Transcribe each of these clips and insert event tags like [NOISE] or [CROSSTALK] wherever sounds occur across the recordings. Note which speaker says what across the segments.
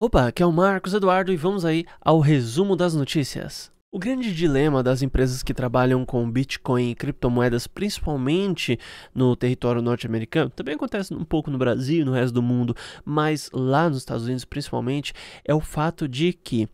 Speaker 1: Opa, aqui é o Marcos Eduardo e vamos aí ao resumo das notícias. O grande dilema das empresas que trabalham com Bitcoin e criptomoedas, principalmente no território norte-americano, também acontece um pouco no Brasil e no resto do mundo, mas lá nos Estados Unidos principalmente, é o fato de que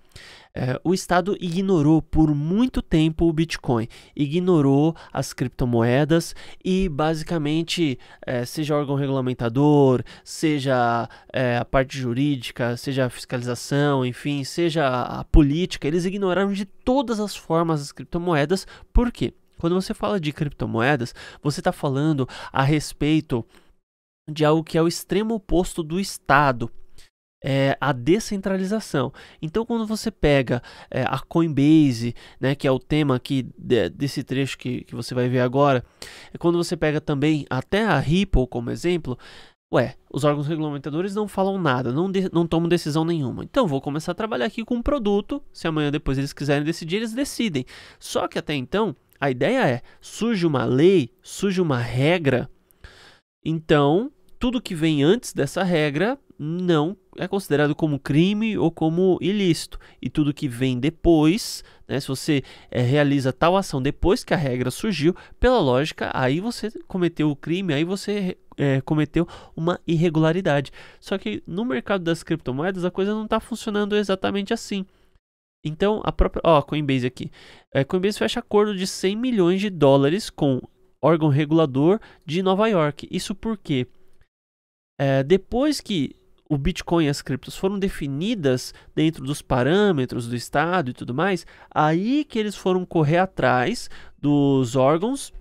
Speaker 1: é, o Estado ignorou por muito tempo o Bitcoin, ignorou as criptomoedas e basicamente, é, seja órgão regulamentador, seja é, a parte jurídica, seja a fiscalização, enfim, seja a política, eles ignoraram de todas as formas as criptomoedas. Por quê? Quando você fala de criptomoedas, você está falando a respeito de algo que é o extremo oposto do Estado é, a descentralização. Então, quando você pega é, a Coinbase, né, que é o tema aqui de, desse trecho que, que você vai ver agora, é quando você pega também até a Ripple como exemplo, Ué, os órgãos regulamentadores não falam nada, não, de, não tomam decisão nenhuma. Então vou começar a trabalhar aqui com um produto. Se amanhã depois eles quiserem decidir, eles decidem. Só que até então, a ideia é: surge uma lei, surge uma regra. Então, tudo que vem antes dessa regra não é considerado como crime ou como ilícito. E tudo que vem depois, né, se você é, realiza tal ação depois que a regra surgiu, pela lógica, aí você cometeu o crime, aí você é, cometeu uma irregularidade. Só que no mercado das criptomoedas a coisa não está funcionando exatamente assim. Então, a própria. Ó, Coinbase aqui. A é, Coinbase fecha acordo de 100 milhões de dólares com órgão regulador de Nova York. Isso por quê? É, depois que o Bitcoin e as criptos foram definidas dentro dos parâmetros do Estado e tudo mais, aí que eles foram correr atrás dos órgãos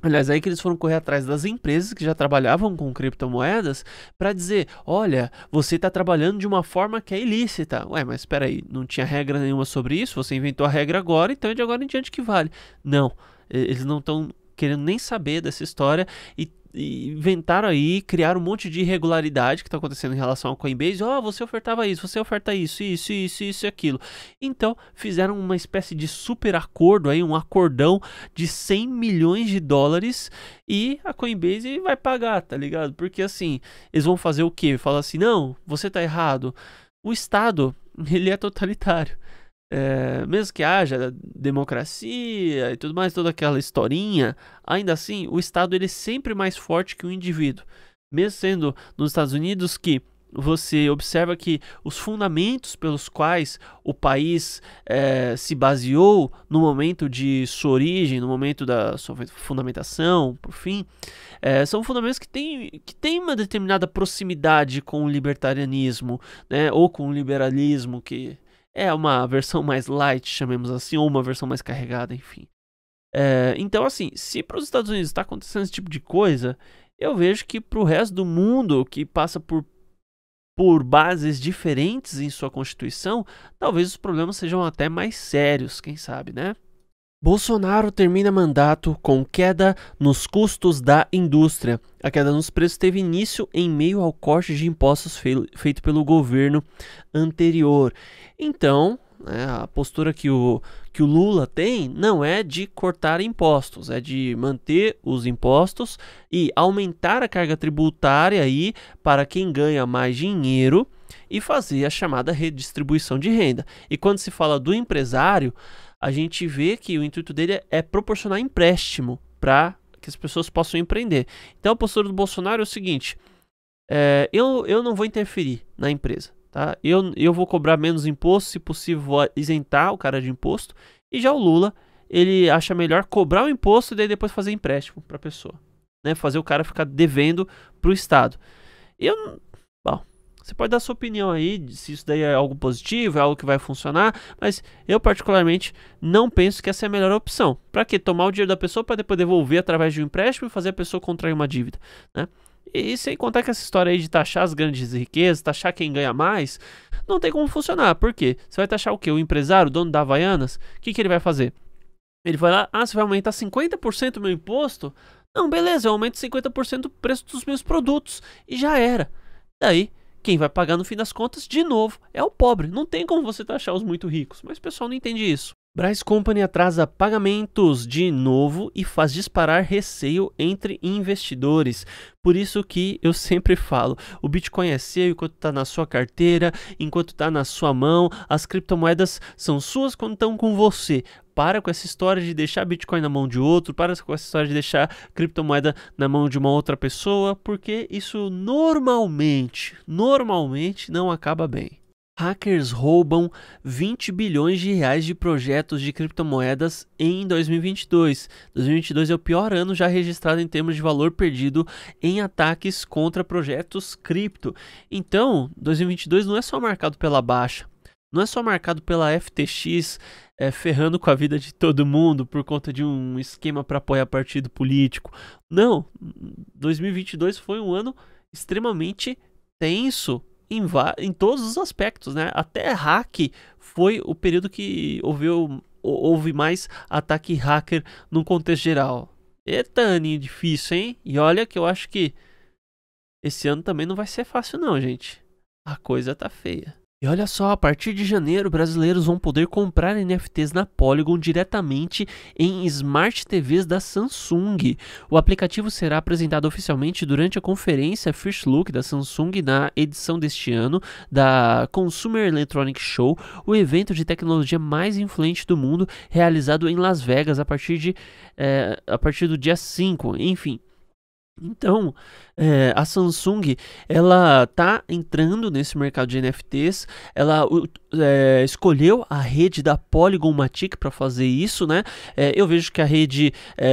Speaker 1: Aliás, aí que eles foram correr atrás das empresas que já trabalhavam com criptomoedas para dizer: olha, você está trabalhando de uma forma que é ilícita. Ué, mas espera aí, não tinha regra nenhuma sobre isso, você inventou a regra agora, então é de agora em diante que vale. Não, eles não estão querendo nem saber dessa história e inventaram aí, criaram um monte de irregularidade que está acontecendo em relação ao Coinbase. Ó, oh, você ofertava isso, você oferta isso, isso, isso, isso e aquilo. Então, fizeram uma espécie de super acordo aí, um acordão de 100 milhões de dólares e a Coinbase vai pagar, tá ligado? Porque assim, eles vão fazer o quê? Falar assim: "Não, você tá errado. O Estado, [LAUGHS] ele é totalitário é, mesmo que haja democracia e tudo mais, toda aquela historinha, ainda assim o Estado ele é sempre mais forte que o indivíduo. Mesmo sendo nos Estados Unidos que você observa que os fundamentos pelos quais o país é, se baseou no momento de sua origem, no momento da sua fundamentação, por fim, é, são fundamentos que têm que tem uma determinada proximidade com o libertarianismo, né, ou com o liberalismo, que é uma versão mais light, chamemos assim, ou uma versão mais carregada, enfim. É, então, assim, se para os Estados Unidos está acontecendo esse tipo de coisa, eu vejo que para o resto do mundo que passa por, por bases diferentes em sua constituição, talvez os problemas sejam até mais sérios, quem sabe, né? Bolsonaro termina mandato com queda nos custos da indústria. A queda nos preços teve início em meio ao corte de impostos feito pelo governo anterior. Então, né, a postura que o, que o Lula tem não é de cortar impostos, é de manter os impostos e aumentar a carga tributária aí para quem ganha mais dinheiro e fazer a chamada redistribuição de renda. E quando se fala do empresário a gente vê que o intuito dele é, é proporcionar empréstimo para que as pessoas possam empreender. Então a postura do Bolsonaro é o seguinte: é, eu, eu não vou interferir na empresa. Tá? Eu, eu vou cobrar menos imposto, se possível, vou isentar o cara de imposto. E já o Lula, ele acha melhor cobrar o imposto e daí depois fazer empréstimo para a pessoa. Né? Fazer o cara ficar devendo para o Estado. Eu. Bom, você pode dar sua opinião aí se isso daí é algo positivo, é algo que vai funcionar, mas eu particularmente não penso que essa é a melhor opção. Para que tomar o dinheiro da pessoa para depois devolver através de um empréstimo e fazer a pessoa contrair uma dívida, né? E sem contar que essa história aí de taxar as grandes riquezas, taxar quem ganha mais, não tem como funcionar. Por quê? Você vai taxar o quê? O empresário, o dono da Havaianas? O que, que ele vai fazer? Ele vai lá, ah, você vai aumentar 50% o meu imposto? Não, beleza, eu aumento 50% o preço dos meus produtos. E já era. Daí quem vai pagar no fim das contas, de novo, é o pobre. Não tem como você taxar os muito ricos, mas o pessoal não entende isso. Bryce Company atrasa pagamentos de novo e faz disparar receio entre investidores. Por isso que eu [LAUGHS] sempre falo, o Bitcoin é seu enquanto está na sua carteira, enquanto está na sua mão, as criptomoedas são suas quando estão com você. Para com essa história de deixar Bitcoin na mão de outro, para com essa história de deixar criptomoeda na mão de uma outra pessoa, porque isso normalmente, normalmente não acaba bem. Hackers roubam 20 bilhões de reais de projetos de criptomoedas em 2022. 2022 é o pior ano já registrado em termos de valor perdido em ataques contra projetos cripto. Então, 2022 não é só marcado pela baixa, não é só marcado pela FTX é, ferrando com a vida de todo mundo por conta de um esquema para apoiar partido político. Não, 2022 foi um ano extremamente tenso em, em todos os aspectos, né? Até hack foi o período que houve, houve mais ataque hacker no contexto geral. Eita, aninho difícil, hein? E olha que eu acho que esse ano também não vai ser fácil não, gente. A coisa tá feia. E olha só, a partir de janeiro, brasileiros vão poder comprar NFTs na Polygon diretamente em Smart TVs da Samsung. O aplicativo será apresentado oficialmente durante a conferência First Look da Samsung na edição deste ano da Consumer Electronic Show, o evento de tecnologia mais influente do mundo, realizado em Las Vegas a partir, de, eh, a partir do dia 5. Enfim, então, é, a Samsung ela tá entrando nesse mercado de NFTs. Ela é, escolheu a rede da Polygon Matic para fazer isso, né? É, eu vejo que a rede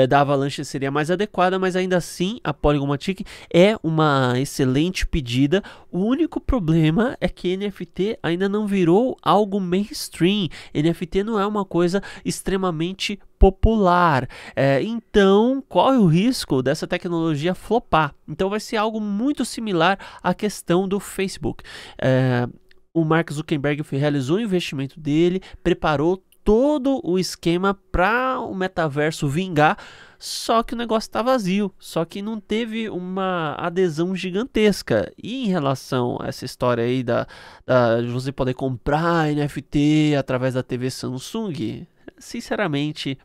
Speaker 1: da Avalanche seria mais adequada, mas ainda assim a Polygon Matic é uma excelente pedida. O único problema é que NFT ainda não virou algo mainstream. NFT não é uma coisa extremamente popular. É, então, é o risco dessa tecnologia flopar. Então, vai ser algo muito similar à questão do Facebook. É, o Mark Zuckerberg realizou o investimento dele, preparou todo o esquema para o metaverso vingar, só que o negócio está vazio, só que não teve uma adesão gigantesca. E em relação a essa história aí da, da de você poder comprar NFT através da TV Samsung, sinceramente,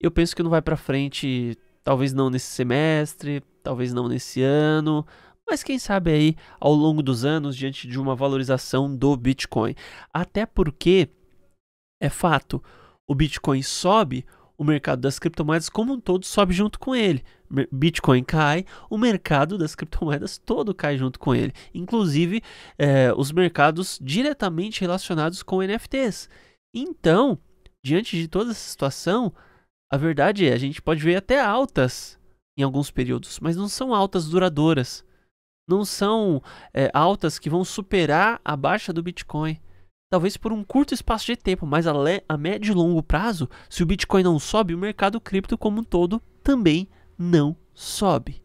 Speaker 1: eu penso que não vai para frente, talvez não nesse semestre, talvez não nesse ano, mas quem sabe aí ao longo dos anos diante de uma valorização do Bitcoin. Até porque é fato, o Bitcoin sobe, o mercado das criptomoedas como um todo sobe junto com ele. Bitcoin cai, o mercado das criptomoedas todo cai junto com ele, inclusive eh, os mercados diretamente relacionados com NFTs. Então, diante de toda essa situação, a verdade é, a gente pode ver até altas em alguns períodos, mas não são altas duradouras. Não são é, altas que vão superar a baixa do Bitcoin. Talvez por um curto espaço de tempo, mas a, a médio e longo prazo, se o Bitcoin não sobe, o mercado cripto como um todo também não sobe.